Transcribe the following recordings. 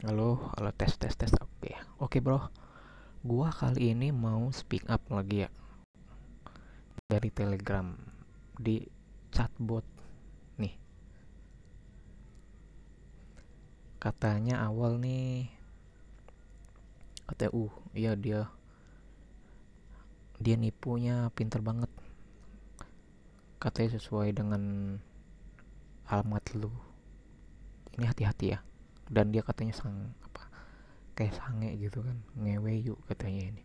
halo halo tes tes tes oke okay. oke okay, bro gua kali ini mau speak up lagi ya dari telegram di chatbot nih katanya awal nih katanya uh iya dia dia nipunya pinter banget katanya sesuai dengan alamat lu ini hati-hati ya dan dia katanya sang apa kayak sange gitu kan ngewe yuk katanya ini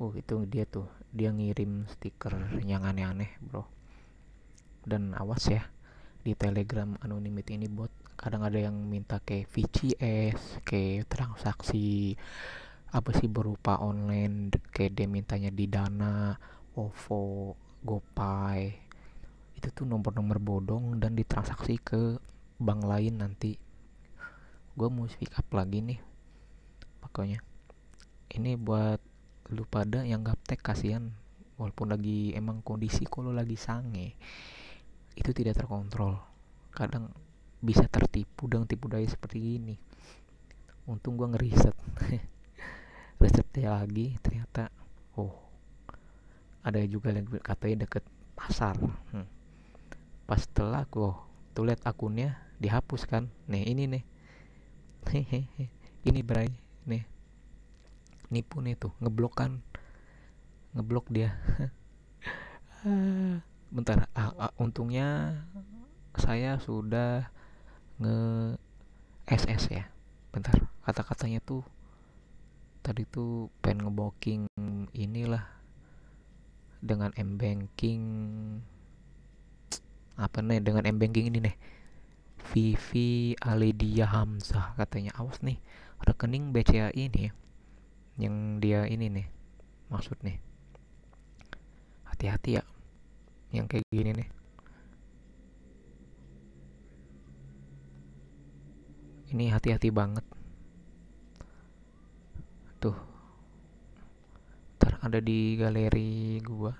oh itu dia tuh dia ngirim stiker yang aneh-aneh bro dan awas ya di telegram anonimit ini bot kadang ada yang minta kayak VCS kayak transaksi apa sih berupa online kayak dia mintanya di Dana, OVO, GoPay itu tuh nomor-nomor bodong dan ditransaksi ke bank lain nanti gue mau speak up lagi nih pokoknya ini buat lu pada yang gaptek kasihan walaupun lagi emang kondisi kalau lagi sange itu tidak terkontrol kadang bisa tertipu dan tipu daya seperti ini untung gue ngeriset risetnya lagi ternyata oh ada juga yang katanya deket pasar hmm. pas telah oh, gue tuh lihat akunnya dihapus kan nih ini nih hehehe ini Bray nih nipu nih tuh ngeblokan ngeblok dia bentar ah, ah, ah, untungnya saya sudah nge SS ya bentar kata-katanya tuh tadi tuh pengen ngeboking inilah dengan m banking apa nih dengan m banking ini nih Vivi Aledia Hamzah katanya awas nih rekening BCA ini ya, yang dia ini nih maksud nih hati-hati ya yang kayak gini nih ini hati-hati banget tuh ntar ada di galeri gua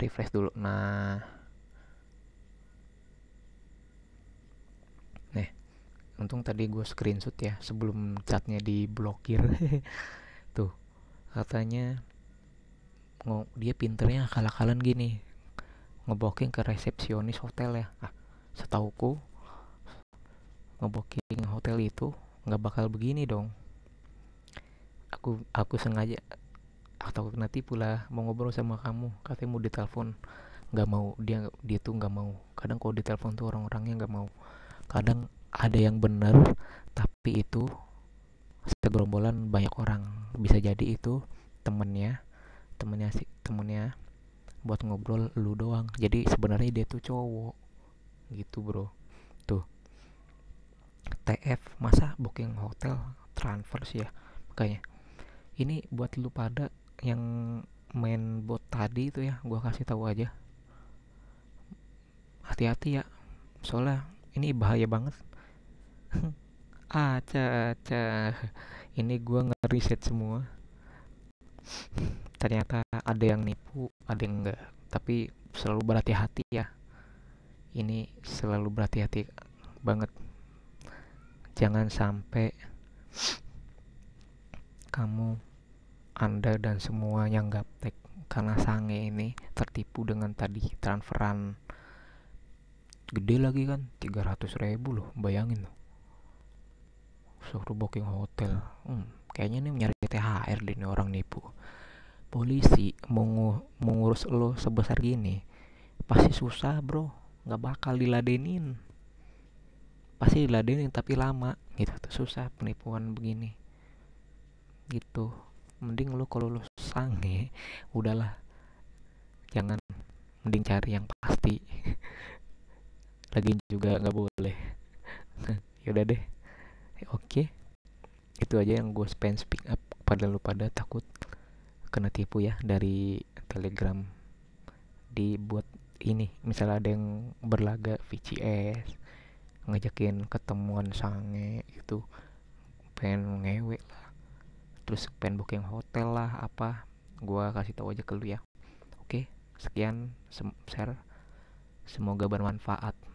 refresh dulu nah nih untung tadi gue screenshot ya sebelum catnya diblokir tuh katanya dia pinternya akal-akalan gini ngeboking ke resepsionis hotel ya ah setauku ngeboking hotel itu nggak bakal begini dong aku aku sengaja atau kena tipu lah mau ngobrol sama kamu katanya mau ditelepon nggak mau dia dia tuh nggak mau kadang kalau ditelepon tuh orang-orangnya nggak mau kadang ada yang benar tapi itu segerombolan banyak orang bisa jadi itu temennya temennya si temennya buat ngobrol lu doang jadi sebenarnya dia tuh cowok gitu bro tuh TF masa booking hotel transfer sih ya makanya ini buat lu pada yang main bot tadi itu ya gue kasih tahu aja hati-hati ya soalnya ini bahaya banget aca aca ini gue ngeriset semua ternyata ada yang nipu ada yang enggak tapi selalu berhati-hati ya ini selalu berhati-hati banget jangan sampai kamu anda dan semua yang gaptek karena Sange ini tertipu dengan tadi transferan gede lagi kan 300 ribu loh bayangin loh suruh booking hotel hmm, kayaknya nih nyari THR deh nih orang nipu polisi mau mengurus lo sebesar gini pasti susah bro nggak bakal diladenin pasti diladenin tapi lama gitu tuh susah penipuan begini gitu mending lu kalau lu sange udahlah jangan mending cari yang pasti lagi juga nggak boleh yaudah deh oke okay. itu aja yang gue spend speak up pada lu pada takut kena tipu ya dari telegram dibuat ini misalnya ada yang berlaga VCS ngajakin ketemuan sange itu, pengen ngewek lah terus pengen booking hotel lah apa gua kasih tahu aja ke lu ya oke sekian sem share semoga bermanfaat